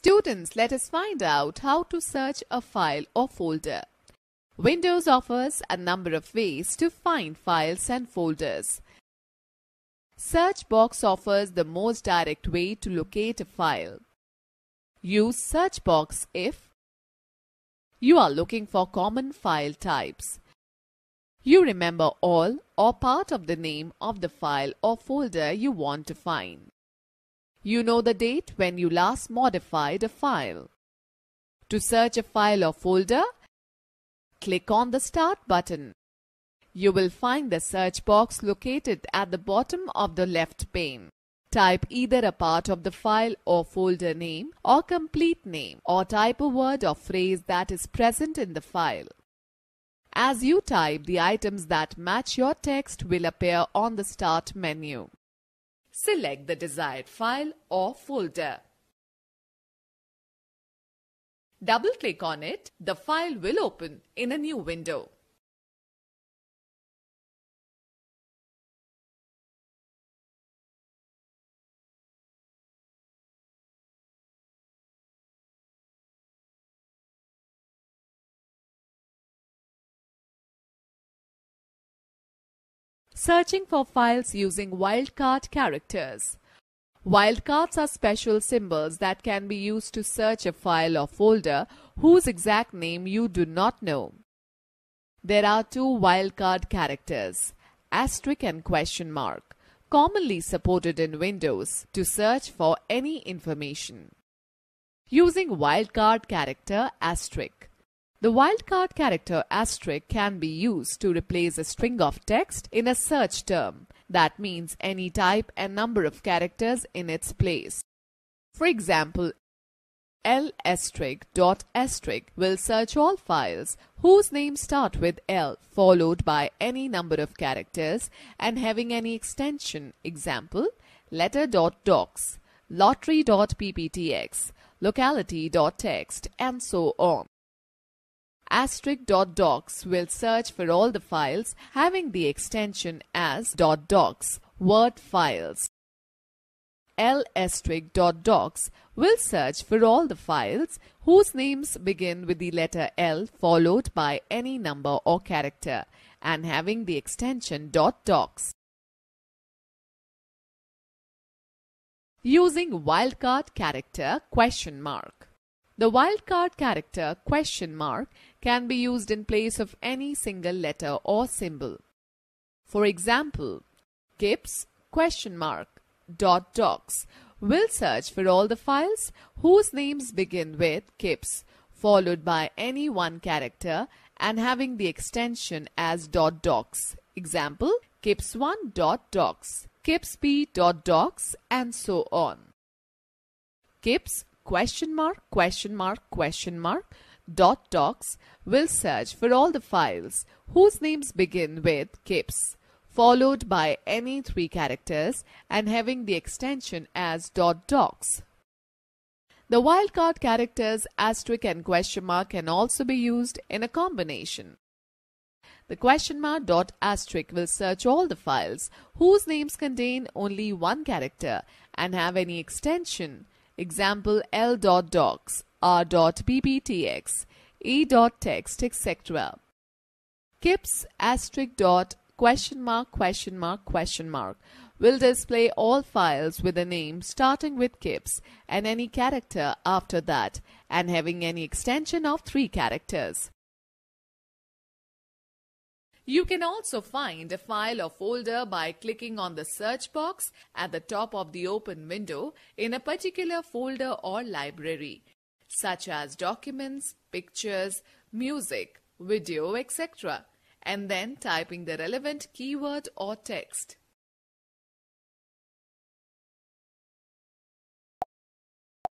Students, let us find out how to search a file or folder. Windows offers a number of ways to find files and folders. Search box offers the most direct way to locate a file. Use search box if you are looking for common file types. You remember all or part of the name of the file or folder you want to find you know the date when you last modified a file. To search a file or folder, click on the Start button. You will find the search box located at the bottom of the left pane. Type either a part of the file or folder name or complete name or type a word or phrase that is present in the file. As you type, the items that match your text will appear on the Start menu. Select the desired file or folder. Double-click on it, the file will open in a new window. Searching for files using wildcard characters. Wildcards are special symbols that can be used to search a file or folder whose exact name you do not know. There are two wildcard characters, asterisk and question mark, commonly supported in Windows to search for any information. Using wildcard character asterisk, the wildcard character asterisk can be used to replace a string of text in a search term. That means any type and number of characters in its place. For example, L asterisk dot asterisk will search all files whose names start with L followed by any number of characters and having any extension. Example, letter dot docs, lottery dot pptx, locality dot text, and so on asterisk.docs will search for all the files having the extension as .docs, Word files. L-docs will search for all the files whose names begin with the letter L followed by any number or character and having the extension .docs. Using wildcard character question mark. The wildcard character question mark can be used in place of any single letter or symbol. For example, Gibbs question mark dot docs will search for all the files whose names begin with Gibbs followed by any one character and having the extension as dot docs. Example, Gibbs1 dot docs, Gibbsb dot docs and so on. Gibbs question mark question mark question mark dot docs will search for all the files whose names begin with kips followed by any three characters and having the extension as dot docs. The wildcard characters asterisk and question mark can also be used in a combination. The question mark dot asterisk will search all the files whose names contain only one character and have any extension Example L.docs, R.pptx, E.text, etc. Kips asterisk dot question mark question mark question mark will display all files with a name starting with kips and any character after that and having any extension of three characters. You can also find a file or folder by clicking on the search box at the top of the open window in a particular folder or library, such as documents, pictures, music, video, etc., and then typing the relevant keyword or text.